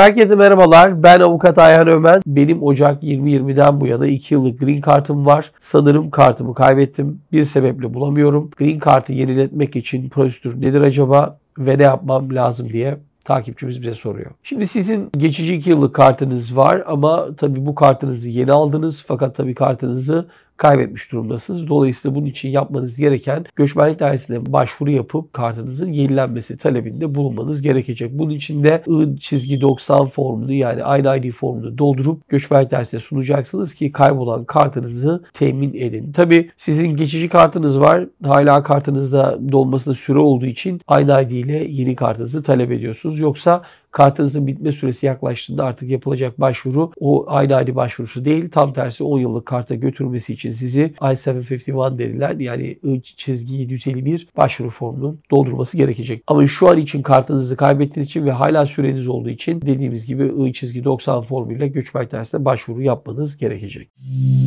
Herkese merhabalar. Ben avukat Ayhan Ömen. Benim Ocak 2020'den bu yana 2 yıllık green kartım var. Sanırım kartımı kaybettim. Bir sebeple bulamıyorum. Green kartı yeniletmek için prosedür nedir acaba ve ne yapmam lazım diye takipçimiz bize soruyor. Şimdi sizin geçici 2 yıllık kartınız var ama tabii bu kartınızı yeni aldınız fakat tabii kartınızı kaybetmiş durumdasınız. Dolayısıyla bunun için yapmanız gereken göçmenlik dairesine başvuru yapıp kartınızın yenilenmesi talebinde bulunmanız gerekecek. Bunun için de I çizgi 90 formunu yani aynı ID formunu doldurup göçmenlik dairesine sunacaksınız ki kaybolan kartınızı temin edin. Tabi sizin geçici kartınız var. Hala kartınızda dolmasına süre olduğu için aynı ID ile yeni kartınızı talep ediyorsunuz. Yoksa kartınızın bitme süresi yaklaştığında artık yapılacak başvuru o aynı ID başvurusu değil. Tam tersi 10 yıllık karta götürmesi için için sizi I-751 verilen yani çizgi 751 başvuru formunun doldurması gerekecek. Ama şu an için kartınızı kaybettiğiniz için ve hala süreniz olduğu için dediğimiz gibi I çizgi 90 formuyla göçmen dersine başvuru yapmanız gerekecek. Müzik